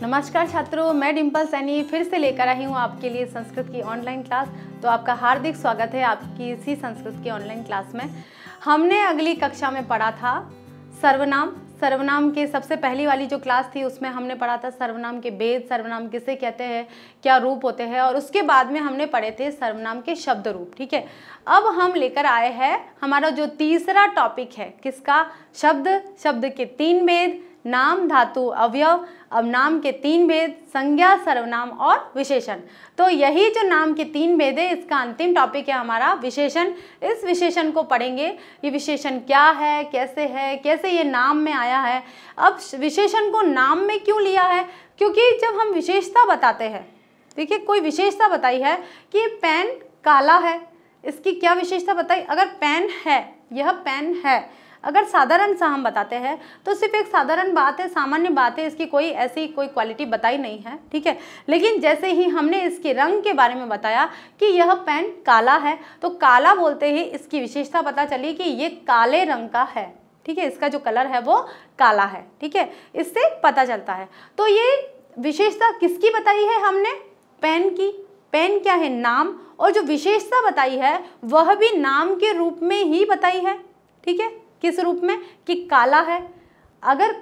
नमस्कार छात्रों मैं डिम्पल सैनी फिर से लेकर आई हूँ आपके लिए संस्कृत की ऑनलाइन क्लास तो आपका हार्दिक स्वागत है आपकी इसी संस्कृत की ऑनलाइन क्लास में हमने अगली कक्षा में पढ़ा था सर्वनाम सर्वनाम के सबसे पहली वाली जो क्लास थी उसमें हमने पढ़ा था सर्वनाम के वेद सर्वनाम किसे कहते हैं क्या रूप होते हैं और उसके बाद में हमने पढ़े थे सर्वनाम के शब्द रूप ठीक है अब हम लेकर आए हैं हमारा जो तीसरा टॉपिक है किसका शब्द शब्द के तीन वेद नाम धातु अवयव अब नाम के तीन भेद संज्ञा सर्वनाम और विशेषण तो यही जो नाम के तीन भेद है इसका अंतिम टॉपिक है हमारा विशेषण इस विशेषण को पढ़ेंगे ये विशेषण क्या है कैसे है कैसे ये नाम में आया है अब विशेषण को नाम में क्यों लिया है क्योंकि जब हम विशेषता बताते हैं देखिए कोई विशेषता बताई है कि पेन काला है इसकी क्या विशेषता बताई अगर पेन है यह पेन है अगर साधारण सा हम बताते हैं तो सिर्फ एक साधारण बात है सामान्य बात है इसकी कोई ऐसी कोई क्वालिटी बताई नहीं है ठीक है लेकिन जैसे ही हमने इसके रंग के बारे में बताया कि यह पेन काला है तो काला बोलते ही इसकी विशेषता पता चली कि ये काले रंग का है ठीक है इसका जो कलर है वो काला है ठीक है इससे पता चलता है तो ये विशेषता किसकी बताई है हमने पेन की पेन क्या है नाम और जो विशेषता बताई है वह भी नाम के रूप में ही बताई है ठीक है किस रूप में कि काला है अगर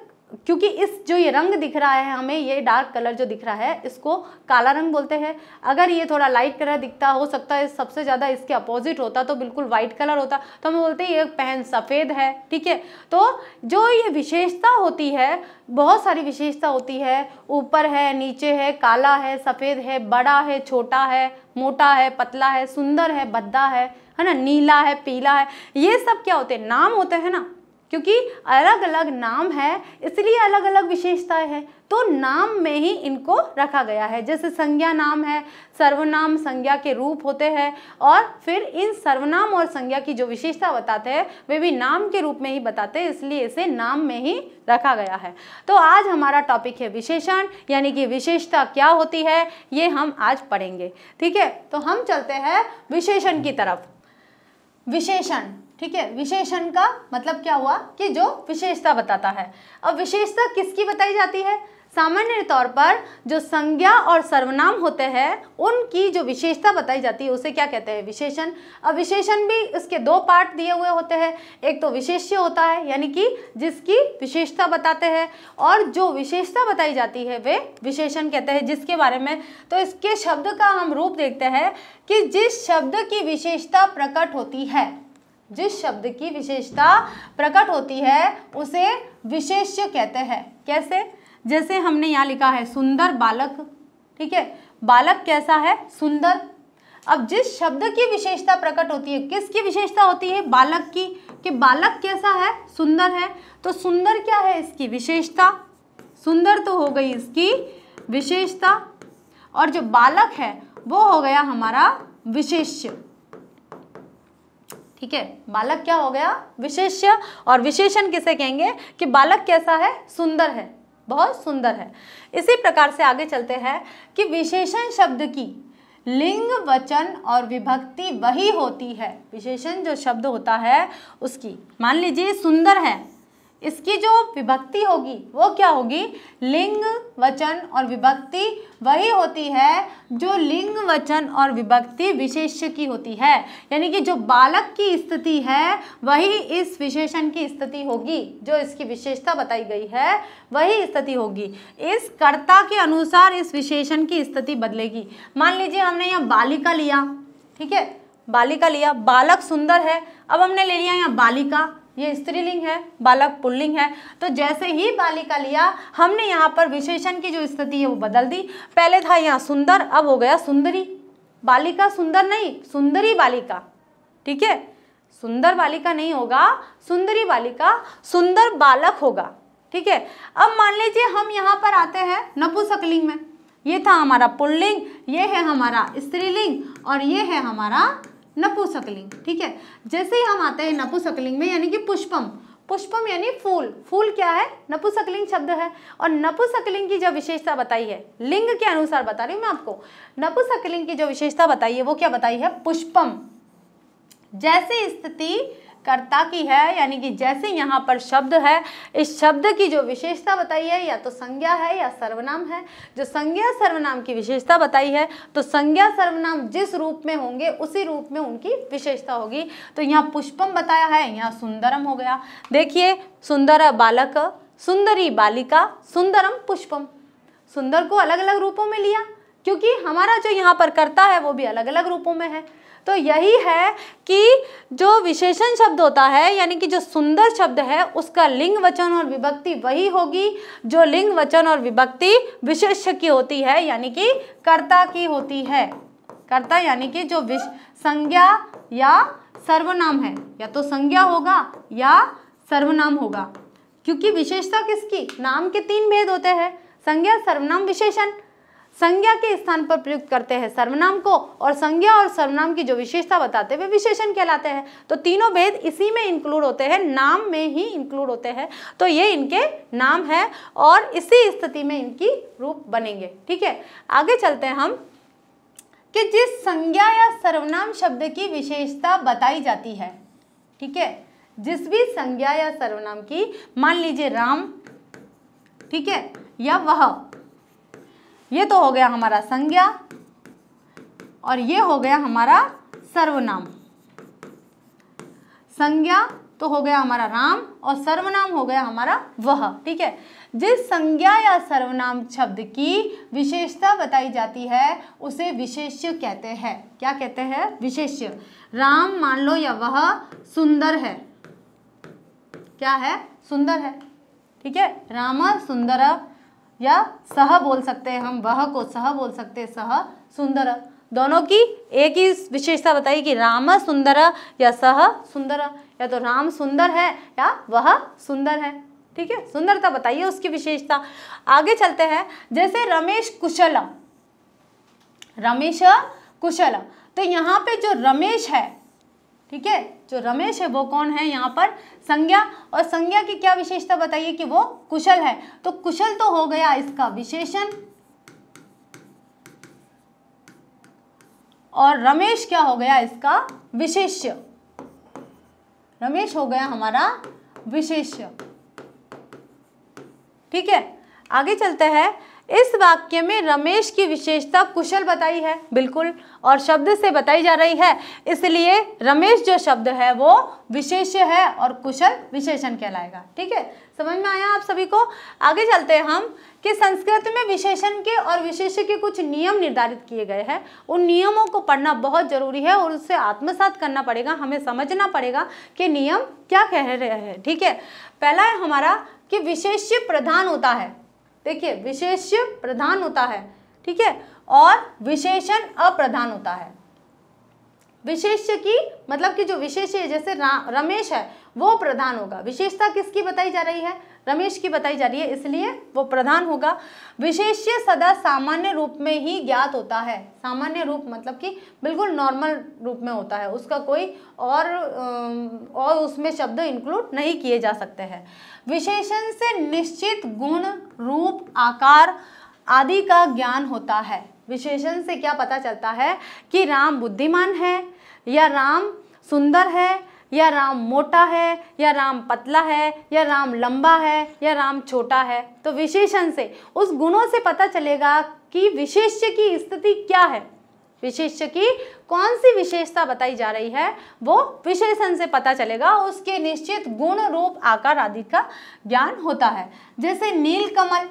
क्योंकि इस जो ये रंग दिख रहा है हमें ये डार्क कलर जो दिख रहा है इसको काला रंग बोलते हैं अगर ये थोड़ा लाइट कलर दिखता हो सकता है सबसे ज़्यादा इसके अपोजिट होता तो बिल्कुल वाइट कलर होता तो हम बोलते हैं ये पहन सफ़ेद है ठीक है तो जो ये विशेषता होती है बहुत सारी विशेषता होती है ऊपर है नीचे है काला है सफ़ेद है बड़ा है छोटा है मोटा है पतला है सुंदर है भद्दा है है ना नीला है पीला है ये सब क्या होते हैं नाम होते हैं ना क्योंकि अलग अलग नाम है इसलिए अलग अलग विशेषताएं है तो नाम में ही इनको रखा गया है जैसे संज्ञा नाम है सर्वनाम संज्ञा के रूप होते हैं और फिर इन सर्वनाम और संज्ञा की जो विशेषता बताते हैं वे भी नाम के रूप में ही बताते हैं इसलिए इसे नाम में ही रखा गया है तो आज हमारा टॉपिक है विशेषण यानी कि विशेषता क्या होती है ये हम आज पढ़ेंगे ठीक है तो हम चलते हैं विशेषण की तरफ विशेषण ठीक है विशेषण का मतलब क्या हुआ कि जो विशेषता बताता है अब विशेषता किसकी बताई जाती है सामान्य तौर पर जो संज्ञा और सर्वनाम होते हैं उनकी जो विशेषता बताई जाती है उसे क्या कहते हैं विशेषण अब विशेषण भी उसके दो पार्ट दिए हुए होते हैं एक तो विशेष्य होता है यानी कि जिसकी विशेषता बताते हैं और जो विशेषता बताई जाती है वे विशेषण कहते हैं जिसके बारे में तो इसके शब्द का हम रूप देखते हैं कि जिस शब्द की विशेषता प्रकट होती है जिस शब्द की विशेषता प्रकट होती है उसे विशेष्य कहते हैं कैसे जैसे हमने यहाँ लिखा है सुंदर बालक ठीक है बालक कैसा है सुंदर अब जिस शब्द की विशेषता प्रकट होती है किसकी विशेषता होती है बालक की कि बालक कैसा है सुंदर है तो सुंदर क्या है इसकी विशेषता सुंदर तो हो गई इसकी विशेषता और जो बालक है वो हो गया हमारा विशेष्य ठीक है बालक क्या हो गया विशेष्य और विशेषण किसे कहेंगे कि बालक कैसा है सुंदर है बहुत सुंदर है इसी प्रकार से आगे चलते हैं कि विशेषण शब्द की लिंग वचन और विभक्ति वही होती है विशेषण जो शब्द होता है उसकी मान लीजिए सुंदर है इसकी जो विभक्ति होगी वो क्या होगी लिंग वचन और विभक्ति वही होती है जो लिंग वचन और विभक्ति विशेष्य की होती है यानी कि जो बालक की स्थिति है वही इस विशेषण की स्थिति होगी जो इसकी विशेषता बताई गई है वही स्थिति होगी इस कर्ता के अनुसार इस विशेषण की स्थिति बदलेगी मान लीजिए हमने यहाँ बालिका लिया ठीक है बालिका लिया बालक सुंदर है अब हमने ले लिया यहाँ बालिका ये स्त्रीलिंग है बालक पुल्लिंग है तो जैसे ही बालिका लिया हमने यहाँ पर विशेषण की जो स्थिति है वो बदल दी पहले था यहाँ सुंदर अब हो गया सुंदरी बालिका सुंदर नहीं सुंदरी बालिका ठीक है सुंदर बालिका नहीं होगा सुंदरी बालिका सुंदर बालक होगा ठीक है अब मान लीजिए हम यहाँ पर आते हैं नपुसकलिंग में ये था हमारा पुल्लिंग ये है हमारा स्त्रीलिंग और ये है हमारा नपुसकलिंग ठीक है जैसे ही हम आते हैं नपुसकलिंग में यानी कि पुष्पम पुष्पम यानी फूल फूल क्या है नपुसकलिंग शब्द है और नपुसकलिंग की जो विशेषता बताई है लिंग के अनुसार बता रही हूं मैं आपको नपुसकलिंग की जो विशेषता बताई है वो क्या बताई है पुष्पम जैसे स्थिति कर्ता की है यानी कि जैसे यहाँ पर शब्द है इस शब्द की जो विशेषता बताई है या तो संज्ञा है या सर्वनाम है जो संज्ञा सर्वनाम की विशेषता बताई है तो संज्ञा सर्वनाम जिस रूप में होंगे उसी रूप में उनकी विशेषता होगी तो यहाँ पुष्पम बताया है यहाँ सुंदरम हो गया देखिए सुंदर बालक सुंदरी बालिका सुंदरम पुष्पम सुंदर को अलग अलग रूपों में लिया क्योंकि हमारा जो यहाँ पर कर्ता है वो भी अलग अलग रूपों में है तो यही है कि जो विशेषण शब्द होता है यानी कि जो सुंदर शब्द है उसका लिंग वचन और विभक्ति वही होगी जो लिंग वचन और विभक्ति विशेष्य की होती है यानी कि कर्ता की होती है कर्ता यानी कि जो विश संज्ञा या सर्वनाम है या तो संज्ञा होगा या सर्वनाम होगा क्योंकि विशेषता किसकी नाम के तीन भेद होते हैं संज्ञा सर्वनाम विशेषण संज्ञा के स्थान पर प्रयुक्त करते हैं सर्वनाम को और संज्ञा और सर्वनाम की जो विशेषता बताते हुए विशेषण कहलाते हैं तो तीनों भेद इसी में इंक्लूड होते हैं नाम में ही इंक्लूड होते हैं तो ये इनके नाम है और इसी स्थिति में इनकी रूप बनेंगे ठीक है आगे चलते हैं हम कि जिस संज्ञा या सर्वनाम शब्द की विशेषता बताई जाती है ठीक है जिस भी संज्ञा या सर्वनाम की मान लीजिए राम ठीक है या वह ये तो हो गया हमारा संज्ञा और ये हो गया हमारा सर्वनाम संज्ञा तो हो गया हमारा राम और सर्वनाम हो गया हमारा वह ठीक है जिस संज्ञा या सर्वनाम शब्द की विशेषता बताई जाती है उसे विशेष्य कहते हैं क्या कहते हैं विशेष्य राम मान लो या वह सुंदर है क्या है सुंदर है ठीक है राम सुंदर या सह बोल सकते हैं हम वह को सह बोल सकते हैं सह सुंदर दोनों की एक ही विशेषता बताइए कि राम सुंदर या सह सुंदर या तो राम सुंदर है या वह सुंदर है ठीक है सुंदरता बताइए उसकी विशेषता आगे चलते हैं जैसे रमेश कुशल रमेश कुशल तो यहाँ पे जो रमेश है ठीक है जो रमेश है वो कौन है यहाँ पर संज्ञा और संज्ञा की क्या विशेषता बताइए कि वो कुशल है तो कुशल तो हो गया इसका विशेषण और रमेश क्या हो गया इसका विशेष्य रमेश हो गया हमारा विशेष ठीक है आगे चलते हैं इस वाक्य में रमेश की विशेषता कुशल बताई है बिल्कुल और शब्द से बताई जा रही है इसलिए रमेश जो शब्द है वो विशेष्य है और कुशल विशेषण कहलाएगा ठीक है समझ में आया आप सभी को आगे चलते हैं हम कि संस्कृत में विशेषण के और विशेष के कुछ नियम निर्धारित किए गए हैं उन नियमों को पढ़ना बहुत ज़रूरी है और उससे आत्मसात करना पड़ेगा हमें समझना पड़ेगा कि नियम क्या कह रहे हैं ठीक है पहला है हमारा कि विशेष्य प्रधान होता है देखिए विशेष्य प्रधान होता है ठीक है और विशेषण अप्रधान होता है विशेष्य की मतलब कि जो विशेष्य जैसे रमेश है वो प्रधान होगा विशेषता किसकी बताई जा रही है रमेश की बताई जा रही है इसलिए वो प्रधान होगा विशेष्य सदा सामान्य रूप में ही ज्ञात होता है सामान्य रूप मतलब कि बिल्कुल नॉर्मल रूप में होता है उसका कोई और और उसमें शब्द इंक्लूड नहीं किए जा सकते हैं विशेषण से निश्चित गुण रूप आकार आदि का ज्ञान होता है विशेषण से क्या पता चलता है कि राम बुद्धिमान है या राम सुंदर है या राम मोटा है या राम पतला है या राम लंबा है या राम छोटा है तो विशेषण से उस गुणों से पता चलेगा कि विशेष्य की स्थिति क्या है विशेष्य की कौन सी विशेषता बताई जा रही है वो विशेषण से पता चलेगा उसके निश्चित गुण रूप आकार आदि का ज्ञान होता है जैसे नील कमल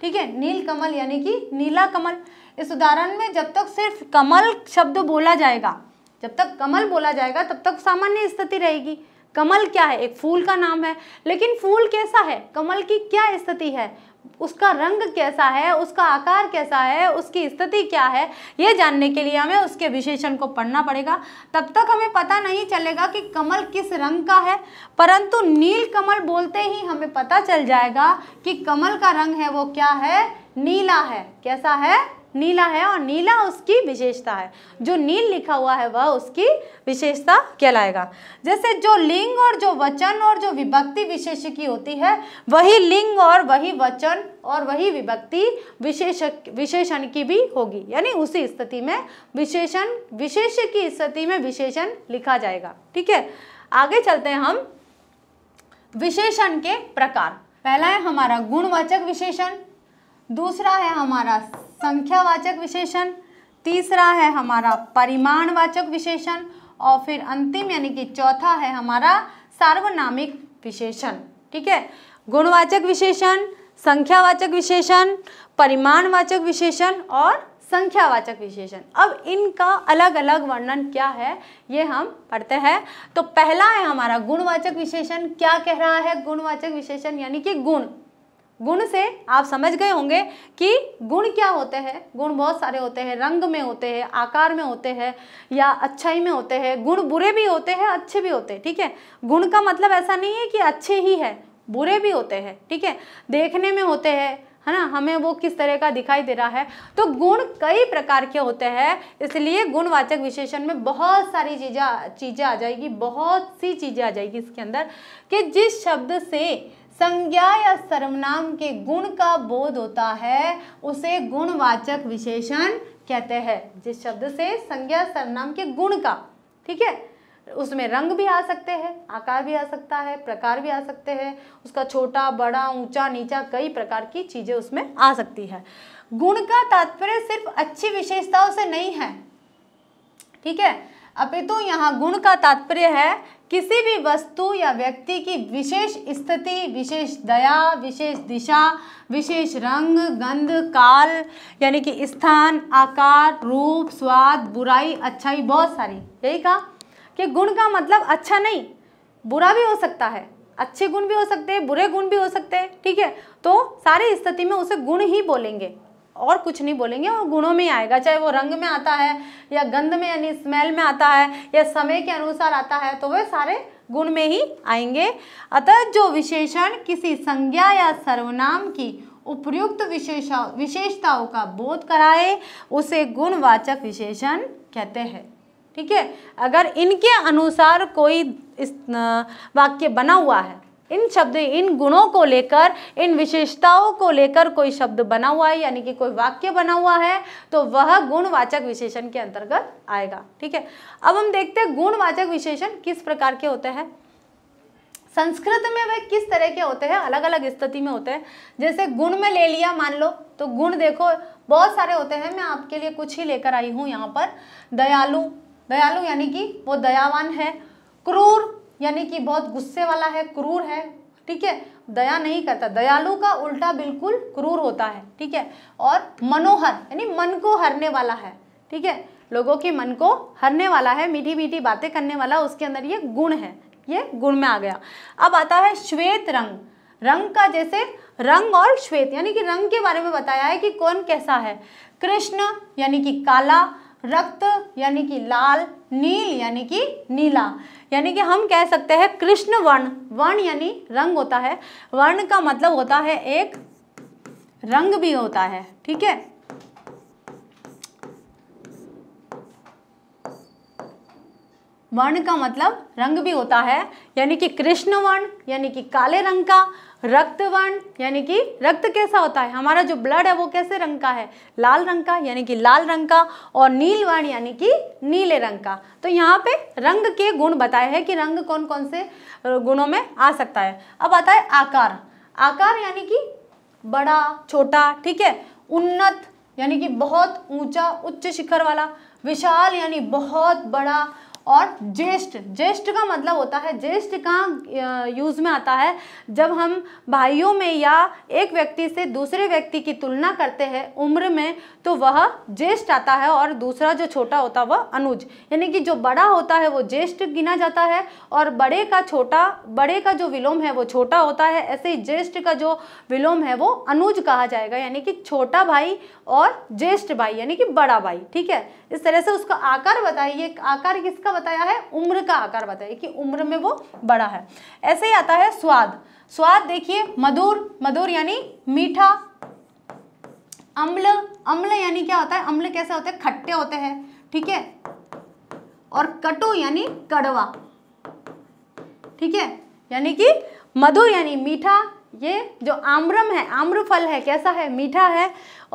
ठीक है नील कमल यानी कि नीला कमल इस उदाहरण में जब तक सिर्फ कमल शब्द बोला जाएगा जब तक कमल बोला जाएगा तब तक सामान्य स्थिति रहेगी कमल क्या है एक फूल का नाम है लेकिन फूल कैसा है कमल की क्या स्थिति है उसका रंग कैसा है उसका आकार कैसा है उसकी स्थिति क्या है ये जानने के लिए हमें उसके विशेषण को पढ़ना पड़ेगा तब तक हमें पता नहीं चलेगा कि कमल किस रंग का है परंतु नील कमल बोलते ही हमें पता चल जाएगा कि कमल का रंग है वो क्या है नीला है कैसा है नीला है और नीला उसकी विशेषता है जो नील लिखा हुआ है वह उसकी विशेषता कहलाएगा जैसे जो लिंग और जो वचन और जो विभक्ति विशेष की होती है वही लिंग और वही वचन और वही विभक्ति विशेष विशेषण की भी होगी यानी उसी स्थिति में विशेषण विशेष की स्थिति में विशेषण लिखा जाएगा ठीक है आगे चलते हैं हम विशेषण के प्रकार पहला है हमारा गुणवाचक विशेषण दूसरा है हमारा संख्यावाचक विशेषण तीसरा है हमारा परिमाणवाचक विशेषण और फिर अंतिम यानी कि चौथा है हमारा सार्वनामिक विशेषण ठीक है गुणवाचक विशेषण संख्यावाचक विशेषण परिमाणवाचक विशेषण और संख्यावाचक विशेषण अब इनका अलग अलग वर्णन क्या है ये हम पढ़ते हैं तो पहला है हमारा गुणवाचक विशेषण क्या कह रहा है गुणवाचक विशेषण यानी कि गुण गुण से आप समझ गए होंगे कि गुण क्या होते हैं गुण बहुत सारे होते हैं रंग में होते हैं आकार में होते हैं या अच्छाई में होते हैं गुण बुरे भी होते हैं अच्छे भी होते हैं ठीक है गुण का मतलब ऐसा नहीं है कि अच्छे ही है बुरे भी होते हैं ठीक है देखने में होते हैं है ना हमें वो किस तरह का दिखाई दे रहा है तो गुण कई प्रकार के होते हैं इसलिए गुणवाचक विशेषण में बहुत सारी चीज़ें चीज़ें आ जाएगी बहुत सी चीज़ें आ जाएगी इसके अंदर कि जिस शब्द से संज्ञा या सर्वनाम के गुण का बोध होता है उसे गुणवाचक विशेषण कहते हैं जिस शब्द से संज्ञा सर्वनाम के गुण का ठीक है उसमें रंग भी आ सकते हैं आकार भी आ सकता है प्रकार भी आ सकते हैं उसका छोटा बड़ा ऊंचा नीचा कई प्रकार की चीज़ें उसमें आ सकती है गुण का तात्पर्य सिर्फ अच्छी विशेषताओं से नहीं है ठीक है अपितु तो यहाँ गुण का तात्पर्य है किसी भी वस्तु या व्यक्ति की विशेष स्थिति विशेष दया विशेष दिशा विशेष रंग गंध काल यानी कि स्थान आकार रूप स्वाद बुराई अच्छाई बहुत सारी यही कहा कि गुण का मतलब अच्छा नहीं बुरा भी हो सकता है अच्छे गुण भी हो सकते हैं बुरे गुण भी हो सकते हैं ठीक है तो सारी स्थिति में उसे गुण ही बोलेंगे और कुछ नहीं बोलेंगे वो गुणों में आएगा चाहे वो रंग में आता है या गंध में यानी स्मेल में आता है या समय के अनुसार आता है तो वह सारे गुण में ही आएंगे अतः जो विशेषण किसी संज्ञा या सर्वनाम की उपयुक्त विशेषा विशेषताओं का बोध कराए उसे गुणवाचक विशेषण कहते हैं ठीक है अगर इनके अनुसार कोई इस वाक्य बना हुआ है इन शब्द इन गुणों को लेकर इन विशेषताओं को लेकर कोई शब्द बना हुआ है यानी कि कोई वाक्य बना हुआ है तो वह गुणवाचक विशेषण के अंतर्गत आएगा ठीक है अब हम देखते हैं गुणवाचक विशेषण किस प्रकार के होते हैं संस्कृत में वे किस तरह के होते हैं अलग अलग स्थिति में होते हैं जैसे गुण में ले लिया मान लो तो गुण देखो बहुत सारे होते हैं मैं आपके लिए कुछ ही लेकर आई हूँ यहाँ पर दयालु दयालु यानी कि वो दयावान है क्रूर यानी कि बहुत गुस्से वाला है क्रूर है ठीक है दया नहीं करता दयालु का उल्टा बिल्कुल क्रूर होता है ठीक है और मनोहर यानी मन को हरने वाला है ठीक है लोगों के मन को हरने वाला है मीठी मीठी बातें करने वाला उसके अंदर ये गुण है ये गुण में आ गया अब आता है श्वेत रंग रंग का जैसे रंग और श्वेत यानी कि रंग के बारे में बताया है कि कौन कैसा है कृष्ण यानी कि काला रक्त यानी कि लाल नील यानी कि नीला यानी कि हम कह सकते हैं कृष्ण वर्ण वर्ण यानी रंग होता है वर्ण का मतलब होता है एक रंग भी होता है ठीक है वर्ण का मतलब रंग भी होता है यानी कि कृष्ण वर्ण यानी कि काले रंग का रक्तवर्ण यानी कि रक्त कैसा होता है हमारा जो ब्लड है वो कैसे रंग का है लाल रंग का यानी कि लाल रंग का और नील वर्ण यानी कि नीले रंग का तो यहाँ पे रंग के गुण बताए हैं कि रंग कौन कौन से गुणों में आ सकता है अब आता है आकार आकार यानी कि बड़ा छोटा ठीक है उन्नत यानी कि बहुत ऊंचा उच्च शिखर वाला विशाल यानी बहुत बड़ा और ज्येष्ठ ज्येष्ठ का मतलब होता है ज्येष्ठ का यूज में आता है जब हम भाइयों में या एक व्यक्ति से दूसरे व्यक्ति की तुलना करते हैं उम्र में तो वह ज्येष्ठ आता है और दूसरा जो छोटा होता है वह अनुज यानी कि जो बड़ा होता है वो ज्येष्ठ गिना जाता है और बड़े का छोटा बड़े का जो विलोम है वो छोटा होता है ऐसे ही ज्येष्ठ का जो विलोम है वो अनुज कहा जाएगा यानी कि छोटा भाई और ज्येष्ठ भाई यानी कि बड़ा भाई ठीक है इस तरह से उसका आकार बताइए आकार किसका का बताया है उम्र का आकार बताया कि उम्र में वो बड़ा है ऐसे ही आता है स्वाद स्वाद देखिए मधुर मधुर यानी मीठा अम्ल अम्ल यानी क्या होता है अम्ल कैसे होते हैं खट्टे होते हैं ठीक है और कटु यानी कड़वा ठीक है यानी कि मधुर यानी मीठा ये जो आम्रम है आम्र फल है कैसा है मीठा है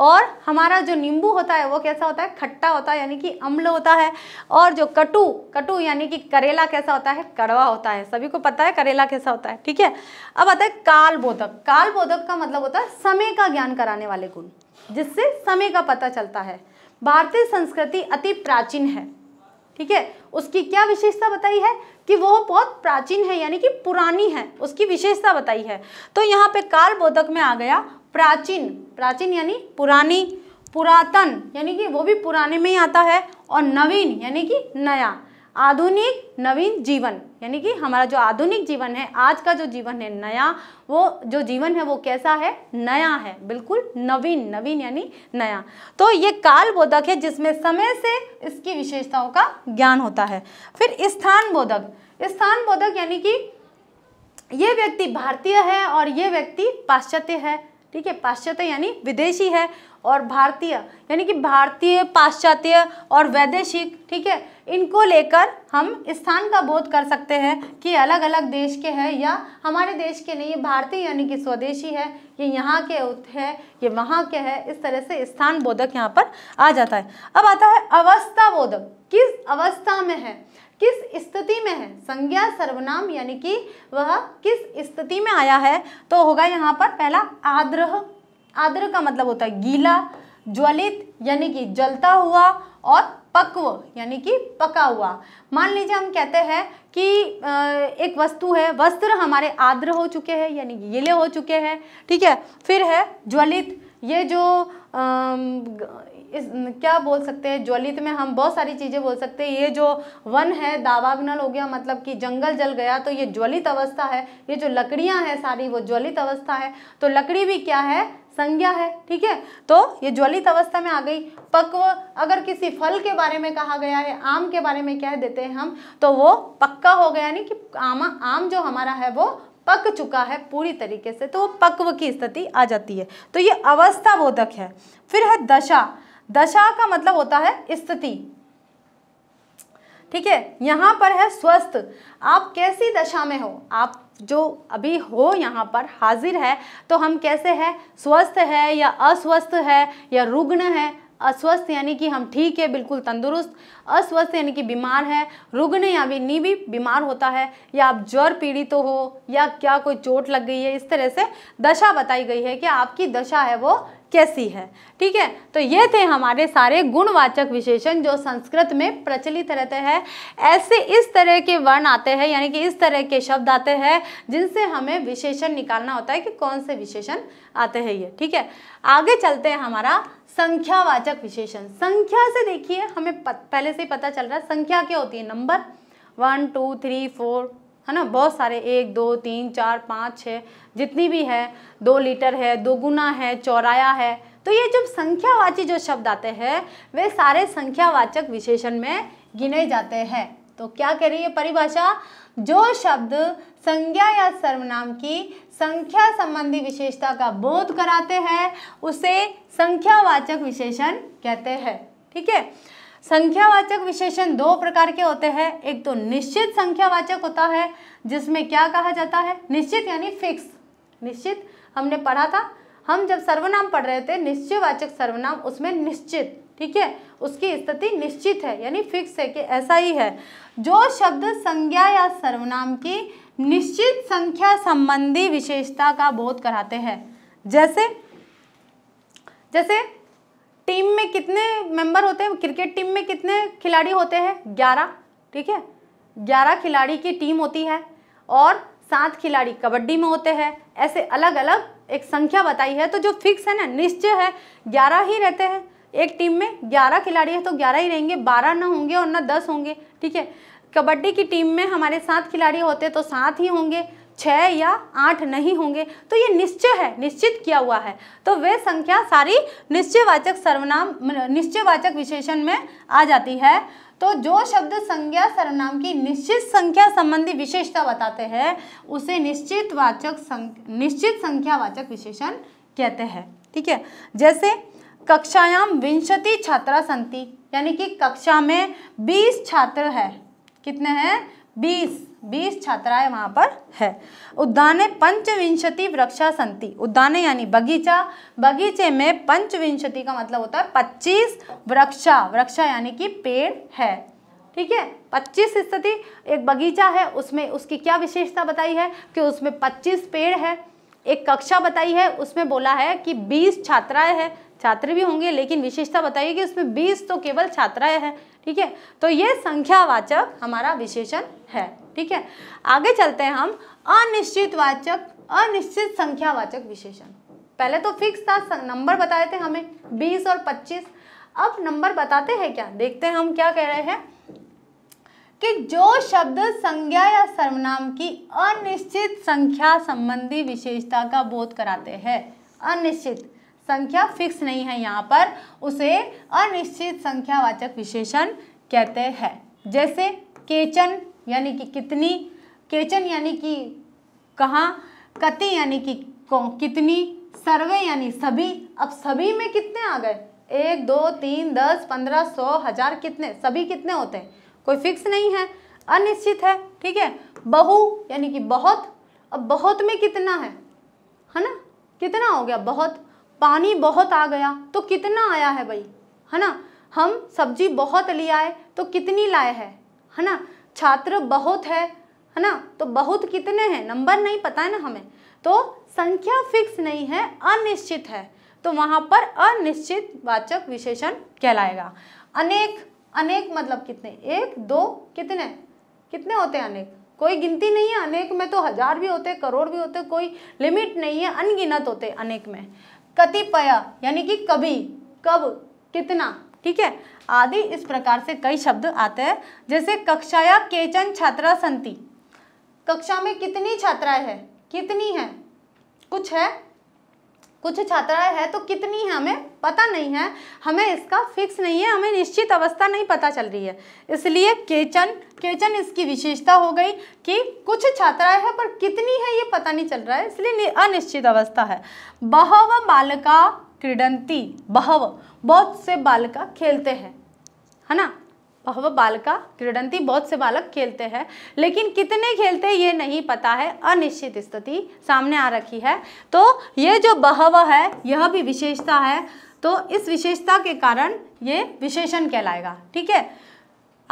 और हमारा जो नींबू होता है वो कैसा होता है खट्टा होता है यानी कि अम्ल होता है और जो कटु कटु यानी कि करेला कैसा होता है कड़वा होता है सभी को पता है करेला कैसा होता है ठीक है अब आता है काल बोधक काल बोधक का मतलब होता है समय का ज्ञान कराने वाले गुण जिससे समय का पता चलता है भारतीय संस्कृति अति प्राचीन है ठीक है उसकी क्या विशेषता बताई है कि वो बहुत प्राचीन है यानी कि पुरानी है उसकी विशेषता बताई है तो यहाँ पे काल बोधक में आ गया प्राचीन प्राचीन यानी पुरानी पुरातन यानी कि वो भी पुराने में ही आता है और नवीन यानी कि नया आधुनिक नवीन जीवन यानी कि हमारा जो आधुनिक जीवन है आज का जो जीवन है नया वो जो जीवन है वो कैसा है नया है बिल्कुल नवीन नवीन यानी नया तो ये काल बोधक है जिसमें समय से इसकी विशेषताओं का ज्ञान होता है फिर स्थान बोधक स्थान बोधक यानी कि ये व्यक्ति भारतीय है और ये व्यक्ति पाश्चात्य है ठीक है पाश्चात्य यानी विदेशी है और भारतीय यानी कि भारतीय पाश्चात्य और वैदेशिक ठीक है इनको लेकर हम स्थान का बोध कर सकते हैं कि अलग अलग देश के हैं या हमारे देश के नहीं भारतीय यानी कि स्वदेशी है ये यहाँ के है ये वहाँ के है इस तरह से स्थान बोधक यहाँ पर आ जाता है अब आता है अवस्था बोधक किस अवस्था में है किस स्थिति में है संज्ञा सर्वनाम यानी कि वह किस स्थिति में आया है तो होगा यहाँ पर पहला आद्रह आद्र का मतलब होता है गीला ज्वलित यानी कि जलता हुआ और पक्व यानी कि पका हुआ मान लीजिए हम कहते हैं कि एक वस्तु है वस्त्र हमारे आद्र हो चुके हैं यानी गीले हो चुके हैं ठीक है फिर है ज्वलित ये जो इस क्या बोल सकते हैं ज्वलित में हम बहुत सारी चीज़ें बोल सकते हैं ये जो वन है दावाग्नल हो गया मतलब कि जंगल जल गया तो ये ज्वलित अवस्था है ये जो लकड़ियाँ हैं सारी वो ज्वलित अवस्था है तो लकड़ी भी क्या है संज्ञा है ठीक है तो ये ज्वलित अवस्था में आ गई पक्व अगर किसी फल के बारे में कहा गया है आम के बारे में कह देते हैं हम तो वो पक्का हो गया यानी कि आम आम जो हमारा है वो पक चुका है पूरी तरीके से तो वो पक्व की स्थिति आ जाती है तो ये अवस्था बोधक है फिर है दशा दशा का मतलब होता है स्थिति ठीक है यहाँ पर है स्वस्थ आप कैसी दशा में हो आप जो अभी हो यहाँ पर हाजिर है तो हम कैसे हैं स्वस्थ है या अस्वस्थ है या रुग्ण है अस्वस्थ यानी कि हम ठीक है बिल्कुल तंदुरुस्त अस्वस्थ यानी कि बीमार है रुग्ण या भी नी भी बीमार होता है या आप ज्वर पीड़ित तो हो या क्या कोई चोट लग गई है इस तरह से दशा बताई गई है कि आपकी दशा है वो कैसी है ठीक है तो ये थे हमारे सारे गुणवाचक विशेषण जो संस्कृत में प्रचलित रहते हैं ऐसे इस तरह के वर्ण आते हैं यानी कि इस तरह के शब्द आते हैं जिनसे हमें विशेषण निकालना होता है कि कौन से विशेषण आते हैं ये ठीक है आगे चलते हैं हमारा संख्यावाचक विशेषण संख्या से देखिए हमें पहले से ही पता चल रहा है संख्या क्या होती है number one two three four है ना बहुत सारे एक दो तीन चार पाँच छः जितनी भी है दो लीटर है दो गुना है चौराया है तो ये जब संख्यावाची जो शब्द आते हैं वे सारे संख्यावाचक विशेषण में गिने जाते हैं तो क्या कह रही है परिभाषा जो शब्द संज्ञा या सर्वनाम की संख्या संबंधी विशेषता का बोध कराते हैं उसे संख्यावाचक विशेषण कहते हैं ठीक है संख्यावाचक विशेषण दो प्रकार के होते हैं एक तो निश्चित संख्यावाचक होता है जिसमें क्या कहा जाता है निश्चित यानी फिक्स निश्चित हमने पढ़ा था हम जब सर्वनाम पढ़ रहे थे निश्चयवाचक सर्वनाम उसमें निश्चित ठीक है उसकी स्थिति निश्चित है यानी फिक्स है कि ऐसा ही है जो शब्द संज्ञा या सर्वनाम की निश्चित संख्या संबंधी विशेषता का बोध कराते हैं जैसे जैसे टीम में कितने मेंबर होते हैं क्रिकेट टीम में कितने खिलाड़ी होते हैं ग्यारह ठीक है ग्यारह खिलाड़ी की टीम होती है और सात खिलाड़ी कबड्डी में होते हैं ऐसे अलग अलग एक संख्या बताई है तो जो फिक्स है ना निश्चय है ग्यारह ही रहते हैं एक टीम में ग्यारह खिलाड़ी है तो ग्यारह ही रहेंगे बारह ना होंगे और ना दस होंगे ठीक है कबड्डी की टीम में हमारे सात खिलाड़ी होते तो सात ही होंगे छः या आठ नहीं होंगे तो ये निश्चय है निश्चित किया हुआ है तो वे संख्या सारी निश्चयवाचक सर्वनाम निश्चयवाचक विशेषण में आ जाती है तो जो शब्द संज्ञा सर्वनाम की निश्चित संख्या संबंधी विशेषता बताते हैं उसे निश्चित वाचक संख्या निश्चित संख्यावाचक विशेषण कहते हैं ठीक है जैसे कक्षायाम विंशति छात्रा संति यानी कि कक्षा में बीस छात्र है कितने हैं बीस बीस छात्राएं वहाँ पर है उद्याने पंचविंशति वृक्षा संति उद्याने यानी बगीचा बगीचे में पंचविंशति का मतलब होता है पच्चीस वृक्षा वृक्षा यानी कि पेड़ है ठीक है पच्चीस स्थिति एक बगीचा है उसमें उसकी क्या विशेषता बताई है कि उसमें पच्चीस पेड़ है एक कक्षा बताई है उसमें बोला है कि बीस छात्राएं हैं छात्र भी होंगे लेकिन विशेषता बताइए कि उसमें बीस तो केवल छात्राएं हैं ठीक है तो ये संख्यावाचक हमारा विशेषण है ठीक है आगे चलते हैं हम अनिश्चितवाचक अनिश्चित संख्यावाचक विशेषण पहले तो फिक्स था नंबर बताए थे हमें बीस और पच्चीस अब नंबर बताते हैं क्या देखते हैं हम क्या कह रहे हैं कि जो शब्द संज्ञा या सर्वनाम की अनिश्चित संख्या संबंधी विशेषता का बोध कराते हैं अनिश्चित संख्या फिक्स नहीं है यहाँ पर उसे अनिश्चित संख्यावाचक विशेषण कहते हैं जैसे केचन यानी कि कितनी केचन यानी कि कहाँ कति यानी कि कितनी सर्वे यानी सभी अब सभी में कितने आ गए एक दो तीन दस पंद्रह सौ हजार कितने सभी कितने होते हैं कोई फिक्स नहीं है अनिश्चित है ठीक है बहु यानी कि बहुत अब बहुत में कितना है है ना कितना हो गया बहुत पानी बहुत आ गया तो कितना आया है भाई है ना हम सब्जी बहुत लिया है तो कितनी लाए है है ना छात्र बहुत है है ना तो बहुत कितने हैं नंबर नहीं पता है ना हमें तो संख्या फिक्स नहीं है अनिश्चित है तो वहाँ पर अनिश्चित वाचक विशेषण कहलाएगा अनेक अनेक मतलब कितने एक दो कितने कितने होते हैं अनेक कोई गिनती नहीं है अनेक में तो हजार भी होते करोड़ भी होते कोई लिमिट नहीं है अनगिनत होते अनेक में कतिपय यानी कि कभी कब कितना ठीक है आदि इस प्रकार से कई शब्द आते हैं जैसे कक्षाया केचन छात्रा संति कक्षा में कितनी छात्राएं हैं कितनी हैं कुछ है कुछ छात्राएं हैं तो कितनी है हमें पता नहीं है हमें इसका फिक्स नहीं है हमें निश्चित अवस्था नहीं पता चल रही है इसलिए केचन केचन इसकी विशेषता हो गई कि कुछ छात्राएं हैं पर कितनी है ये पता नहीं चल रहा है इसलिए अनिश्चित अवस्था है बहव बालका क्रीडंती बहव बहुत से बालिका खेलते हैं है ना बहव बालिका क्रीडंती बहुत से बालक खेलते हैं लेकिन कितने खेलते हैं ये नहीं पता है अनिश्चित स्थिति सामने आ रखी है तो ये जो बहव है यह भी विशेषता है तो इस विशेषता के कारण ये विशेषण कहलाएगा ठीक है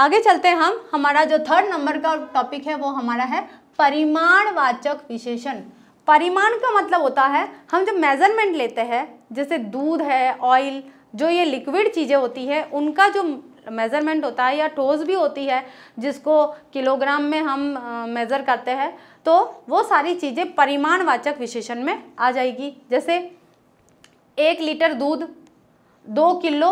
आगे चलते हैं हम हमारा जो थर्ड नंबर का टॉपिक है वो हमारा है परिमाणवाचक विशेषण परिमाण का मतलब होता है हम जब मेज़रमेंट लेते हैं जैसे दूध है ऑयल जो ये लिक्विड चीज़ें होती है उनका जो मेज़रमेंट होता है या ठोस भी होती है जिसको किलोग्राम में हम मेज़र करते हैं तो वो सारी चीज़ें परिमाणवाचक विशेषण में आ जाएगी जैसे एक लीटर दूध दो किलो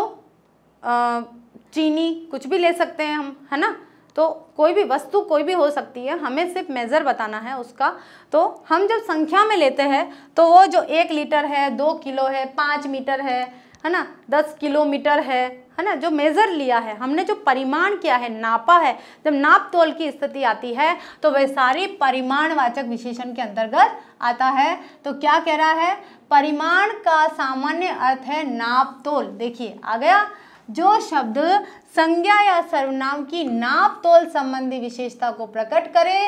चीनी कुछ भी ले सकते हैं हम है ना तो कोई भी वस्तु कोई भी हो सकती है हमें सिर्फ मेज़र बताना है उसका तो हम जब संख्या में लेते हैं तो वो जो एक लीटर है दो किलो है पाँच मीटर है है ना दस किलोमीटर है है ना जो मेज़र लिया है हमने जो परिमाण किया है नापा है जब नाप तोल की स्थिति आती है तो वह सारी परिमाणवाचक विशेषण के अंतर्गत आता है तो क्या कह रहा है परिमाण का सामान्य अर्थ है नाप तोल देखिए आ गया जो शब्द संज्ञा या सर्वनाम की नाप तोल संबंधी विशेषता को प्रकट करे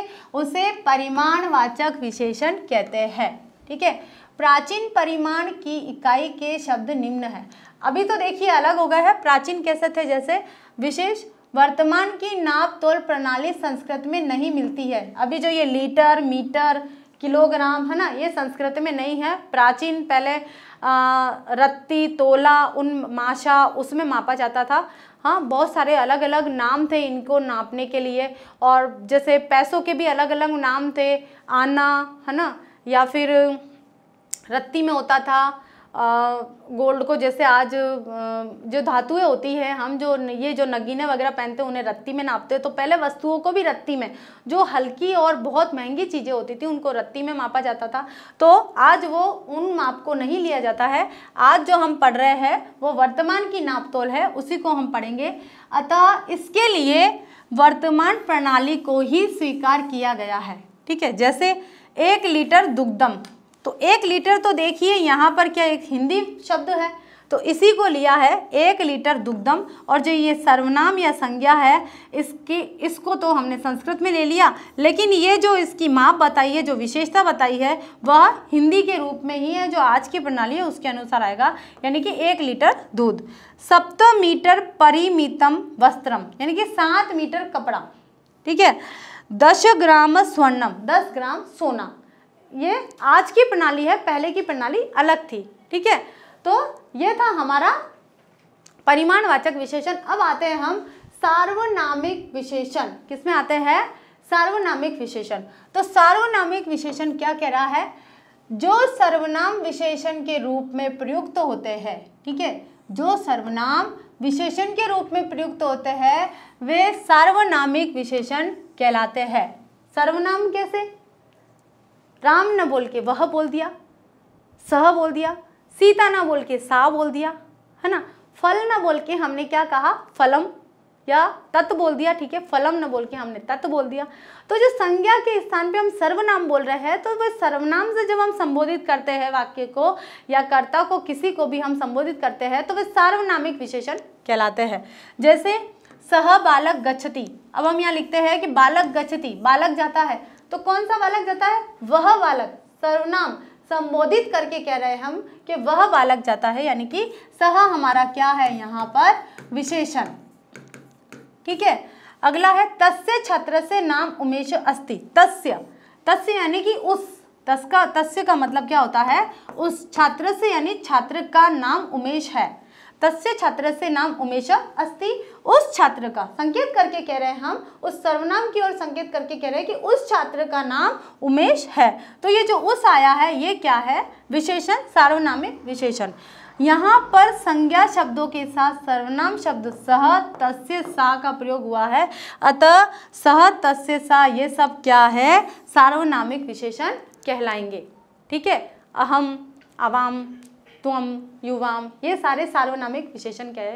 उसे परिमाणवाचक विशेषण कहते हैं ठीक है प्राचीन परिमाण की इकाई के शब्द निम्न है अभी तो देखिए अलग हो गए हैं प्राचीन कैसे थे जैसे विशेष वर्तमान की नाप तोल प्रणाली संस्कृत में नहीं मिलती है अभी जो ये लीटर मीटर किलोग्राम है ना ये संस्कृत में नहीं है प्राचीन पहले रत्ती तोला उन माशा उसमें मापा जाता था हाँ बहुत सारे अलग अलग नाम थे इनको नापने के लिए और जैसे पैसों के भी अलग अलग नाम थे आना है ना या फिर रत्ती में होता था गोल्ड को जैसे आज जो धातुएं होती है हम जो ये जो नगीने वगैरह पहनते हैं उन्हें रत्ती में नापते हैं तो पहले वस्तुओं को भी रत्ती में जो हल्की और बहुत महंगी चीज़ें होती थी उनको रत्ती में मापा जाता था तो आज वो उन माप को नहीं लिया जाता है आज जो हम पढ़ रहे हैं वो वर्तमान की नापतोल है उसी को हम पढ़ेंगे अतः इसके लिए वर्तमान प्रणाली को ही स्वीकार किया गया है ठीक है जैसे एक लीटर दुग्धम तो एक लीटर तो देखिए यहाँ पर क्या एक हिंदी शब्द है तो इसी को लिया है एक लीटर दुग्धम और जो ये सर्वनाम या संज्ञा है इसकी इसको तो हमने संस्कृत में ले लिया लेकिन ये जो इसकी माप बताई है जो विशेषता बताई है वह हिंदी के रूप में ही है जो आज की प्रणाली है उसके अनुसार आएगा यानी कि एक लीटर दूध सप्त मीटर परिमितम वस्त्रम यानी कि सात मीटर कपड़ा ठीक है दस ग्राम स्वर्णम दस ग्राम सोना ये आज की प्रणाली है पहले की प्रणाली अलग थी ठीक है तो ये था हमारा परिमाणवाचक विशेषण अब आते हैं हम सार्वनामिक विशेषण किसमें आते हैं सार्वनामिक विशेषण तो सार्वनामिक विशेषण क्या कह रहा है जो सर्वनाम विशेषण के रूप में प्रयुक्त तो होते हैं ठीक है जो सर्वनाम विशेषण के रूप में प्रयुक्त तो होते हैं वे सार्वनामिक विशेषण कहलाते हैं सर्वनाम कैसे राम न बोल के वह बोल दिया सह बोल दिया सीता न बोल के सा बोल दिया है ना फल न बोल के हमने क्या कहा फलम या तत् बोल दिया ठीक है फलम न बोल के हमने तत् बोल दिया तो जो संज्ञा के स्थान पे हम सर्वनाम बोल रहे हैं तो वह सर्वनाम से जब हम संबोधित करते हैं वाक्य को या कर्ता को किसी को भी हम संबोधित करते हैं तो वह सार्वनामिक विशेषण कहलाते हैं जैसे सह बालक गच्छति अब हम यहाँ लिखते हैं कि बालक गच्छति बालक जाता है तो कौन सा बालक जाता है वह बालक सर्वनाम संबोधित करके कह रहे हम कि वह बालक जाता है यानी कि सह हमारा क्या है यहाँ पर विशेषण ठीक है अगला है तस्य छत्र से नाम उमेश अस्ति तस्य तस्य यानी कि उस तस्का तस्य का मतलब क्या होता है उस छात्र से यानी छात्र का नाम उमेश है तस्य छात्र से नाम उमेश अस्ति उस छात्र का संकेत करके कह रहे हैं हम उस सर्वनाम की ओर संकेत करके कह रहे हैं कि उस छात्र का नाम उमेश है तो ये जो उस आया है ये क्या है विशेषण सार्वनामिक विशेषण यहाँ पर संज्ञा शब्दों के साथ सर्वनाम शब्द सह तस्य सा का प्रयोग हुआ है अतः सह तस्य सा ये सब क्या है सार्वनामिक विशेषण कहलाएंगे ठीक है अहम आवाम त्वम युवाम ये सारे सार्वनामिक विशेषण कहे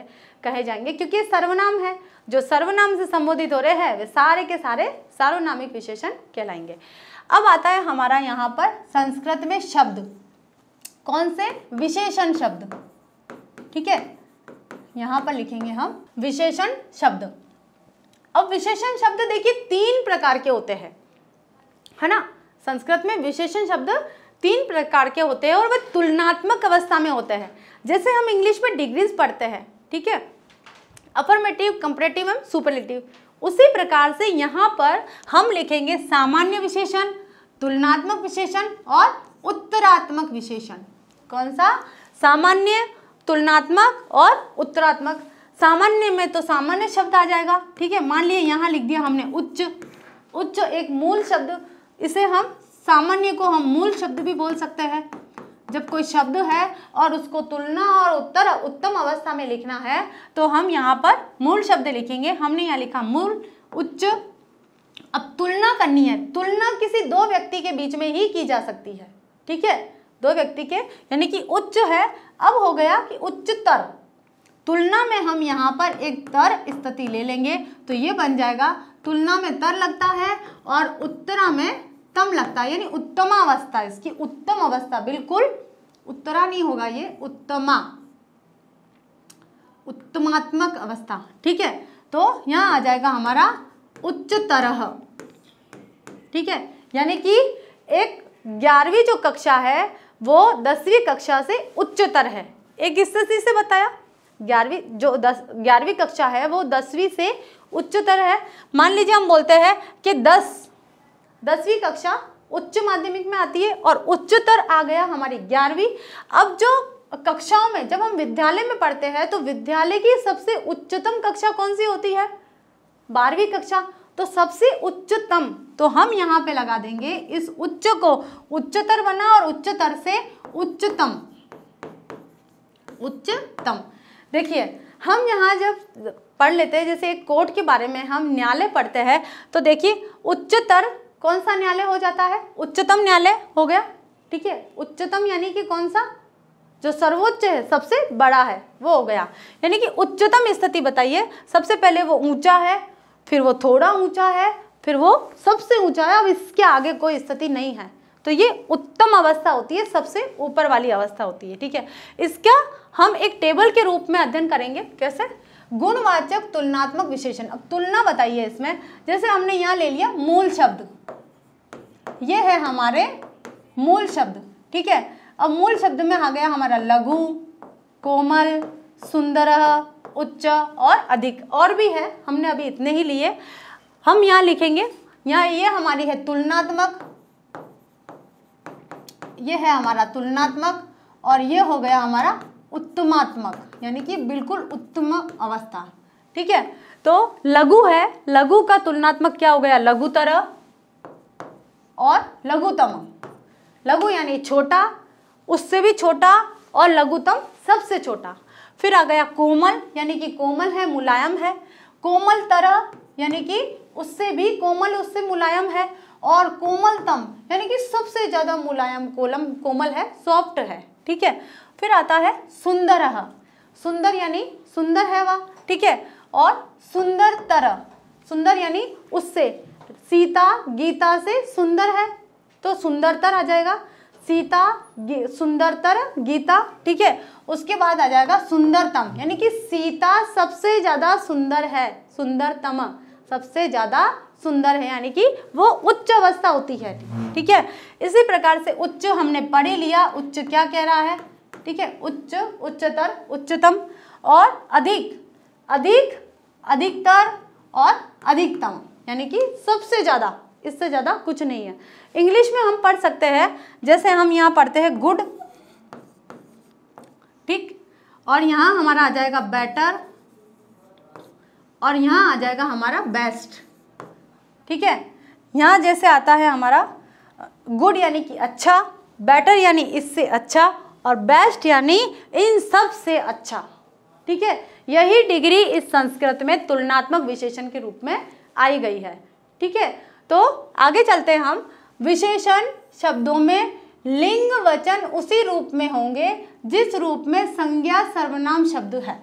कहे जाएंगे क्योंकि ये सर्वनाम है जो सर्वनाम से संबोधित हो रहे हैं वे सारे के सारे सार्वनामिक विशेषण कहलाएंगे अब आता है हमारा यहाँ पर संस्कृत में शब्द कौन से विशेषण शब्द ठीक है यहाँ पर लिखेंगे हम विशेषण शब्द अब विशेषण शब्द देखिए तीन प्रकार के होते हैं है ना संस्कृत में विशेषण शब्द तीन प्रकार के होते हैं और वह तुलनात्मक अवस्था में होते हैं जैसे हम इंग्लिश में डिग्रीज पढ़ते हैं ठीक है अफर्मेटिव कंपरेटिव एवं सुपरलेटिव उसी प्रकार से यहाँ पर हम लिखेंगे सामान्य विशेषण तुलनात्मक विशेषण और उत्तरात्मक विशेषण कौन सा सामान्य तुलनात्मक और उत्तरात्मक सामान्य में तो सामान्य शब्द आ जाएगा ठीक है मान लिया यहाँ लिख दिया हमने उच्च उच्च एक मूल शब्द इसे हम सामान्य को हम मूल शब्द भी बोल सकते हैं जब कोई शब्द है और उसको तुलना और उत्तर उत्तम अवस्था में लिखना है तो हम यहाँ पर मूल शब्द लिखेंगे हमने यहाँ लिखा मूल उच्च अब तुलना करनी है तुलना किसी दो व्यक्ति के बीच में ही की जा सकती है ठीक है दो व्यक्ति के यानी कि उच्च है अब हो गया कि उच्चतर तुलना में हम यहाँ पर एक तर स्थिति ले लेंगे तो ये बन जाएगा तुलना में तर लगता है और उत्तरा में उत्तम लगता है यानी उत्तम अवस्था इसकी उत्तम अवस्था बिल्कुल उत्तरा नहीं होगा ये उत्तमा उत्तमात्मक अवस्था ठीक है तो यहाँ आ जाएगा हमारा उच्च तरह ठीक है यानी कि एक ग्यारहवीं जो कक्षा है वो दसवीं कक्षा से उच्चतर है एक इस स्थिति से बताया ग्यारहवीं जो दस ग्यारहवीं कक्षा है वो दसवीं से उच्चतर है मान लीजिए हम बोलते हैं कि दस दसवीं कक्षा उच्च माध्यमिक में आती है और उच्चतर आ गया हमारी ग्यारहवीं अब जो कक्षाओं में जब हम विद्यालय में पढ़ते हैं तो विद्यालय की सबसे उच्चतम कक्षा कौन सी होती है बारहवीं कक्षा तो सबसे उच्चतम तो हम यहाँ पे लगा देंगे इस उच्च को उच्चतर बना और उच्चतर से उच्चतम उच्चतम देखिए हम यहाँ जब पढ़ लेते हैं जैसे एक कोर्ट के बारे में हम न्यायालय पढ़ते हैं तो देखिए उच्चतर कौन सा न्यायालय हो जाता है उच्चतम न्यायालय हो गया ठीक है उच्चतम यानी कि कौन सा जो सर्वोच्च है सबसे बड़ा है वो हो गया यानी कि उच्चतम स्थिति बताइए सबसे पहले वो ऊंचा है फिर वो थोड़ा ऊंचा है फिर वो सबसे ऊंचा है अब इसके आगे कोई स्थिति नहीं है तो ये उत्तम अवस्था होती है सबसे ऊपर वाली अवस्था होती है ठीक है इसका हम एक टेबल के रूप में अध्ययन करेंगे कैसे गुणवाचक तुलनात्मक विशेषण अब तुलना बताइए इसमें जैसे हमने यहाँ ले लिया मूल शब्द ये है हमारे मूल शब्द ठीक है अब मूल शब्द में आ गया हमारा लघु कोमल सुंदर उच्च और अधिक और भी है हमने अभी इतने ही लिए हम यहाँ लिखेंगे यहाँ ये हमारी है तुलनात्मक ये है हमारा तुलनात्मक और ये हो गया हमारा उत्तमात्मक यानी कि बिल्कुल उत्तम अवस्था ठीक है तो लघु है लघु का तुलनात्मक क्या हो गया लघुतर और लघुतम लघु यानी छोटा उससे भी छोटा और लघुतम सबसे छोटा फिर आ गया कोमल यानी कि कोमल है मुलायम है कोमल तरह यानी कि उससे भी कोमल उससे मुलायम है और कोमलतम यानी कि सबसे ज़्यादा मुलायम कोलम कोमल है सॉफ्ट है ठीक है फिर आता है सुंदर सुंदर यानी सुंदर है वह ठीक है और सुंदर तरह सुंदर यानी उससे सीता गीता से सुंदर है तो सुंदरतर आ जाएगा सीता सुंदरतर गीता ठीक है उसके बाद आ जाएगा सुंदरतम यानी कि सीता सबसे ज़्यादा सुंदर है सुंदरतम सबसे ज़्यादा सुंदर है यानी कि वो उच्च अवस्था होती है ठीक है इसी प्रकार से उच्च हमने पढ़े लिया उच्च क्या कह रहा है ठीक है उच्च उच्चतर उच्चतम और अधिक अधिक अधिकतर और अधिकतम यानी कि सबसे ज़्यादा इससे ज़्यादा कुछ नहीं है इंग्लिश में हम पढ़ सकते हैं जैसे हम यहाँ पढ़ते हैं गुड ठीक और यहाँ हमारा आ जाएगा बेटर और यहाँ आ जाएगा हमारा बेस्ट ठीक है यहाँ जैसे आता है हमारा गुड यानी कि अच्छा बेटर यानी इससे अच्छा और बेस्ट यानी इन सब से अच्छा ठीक है यही डिग्री इस संस्कृत में तुलनात्मक विशेषण के रूप में आई गई है ठीक है तो आगे चलते हैं हम विशेषण शब्दों में लिंग वचन उसी रूप में होंगे जिस रूप में संज्ञा सर्वनाम शब्द है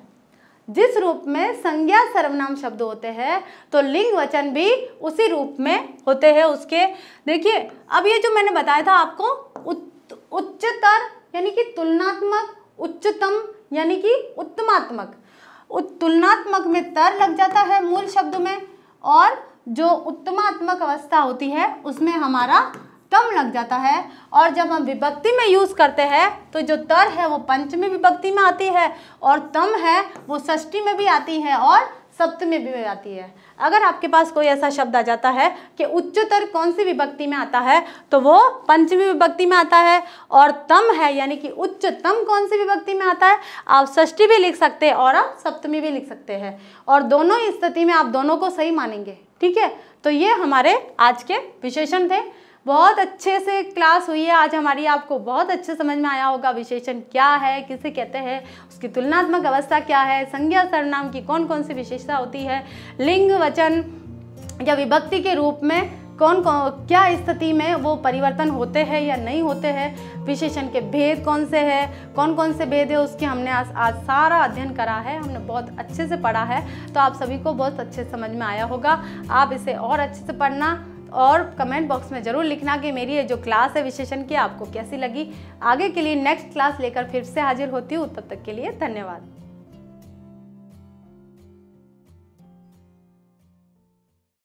जिस रूप में संज्ञा सर्वनाम शब्द होते हैं तो लिंग वचन भी उसी रूप में होते हैं उसके देखिए अब ये जो मैंने बताया था आपको उच्चतर यानी कि तुलनात्मक उच्चतम यानी कि उत्तमात्मक तुलनात्मक में तर लग जाता है मूल शब्द में और जो उत्तमात्मक अवस्था होती है उसमें हमारा तम लग जाता है और जब हम विभक्ति में यूज़ करते हैं तो जो तर है वो पंचमी विभक्ति में आती है और तम है वो षष्टी में भी आती है और सप्तमी भी आती है अगर आपके पास कोई ऐसा शब्द आ जाता है कि उच्चतर कौन सी विभक्ति में आता है तो वो पंचमी विभक्ति में आता है और तम है यानी कि उच्चतम कौन सी विभक्ति में आता है आप षष्ठी भी लिख सकते हैं और आप सप्तमी भी लिख सकते हैं और दोनों स्थिति में आप दोनों को सही मानेंगे ठीक है तो ये हमारे आज के विशेषण थे बहुत अच्छे से क्लास हुई है आज हमारी आपको बहुत अच्छे समझ में आया होगा विशेषण क्या है किसे कहते हैं उसकी तुलनात्मक अवस्था क्या है संज्ञा सर्वनाम की कौन कौन सी विशेषता होती है लिंग वचन या विभक्ति के रूप में कौन कौन क्या स्थिति में वो परिवर्तन होते हैं या नहीं होते हैं विशेषण के भेद कौन से हैं कौन कौन से भेद है उसके हमने आज आज सारा अध्ययन करा है हमने बहुत अच्छे से पढ़ा है तो आप सभी को बहुत अच्छे समझ में आया होगा आप इसे और अच्छे से पढ़ना और कमेंट बॉक्स में ज़रूर लिखना कि मेरी ये जो क्लास है विशेषण की आपको कैसी लगी आगे के लिए नेक्स्ट क्लास लेकर फिर से हाजिर होती हूँ तब तक के लिए धन्यवाद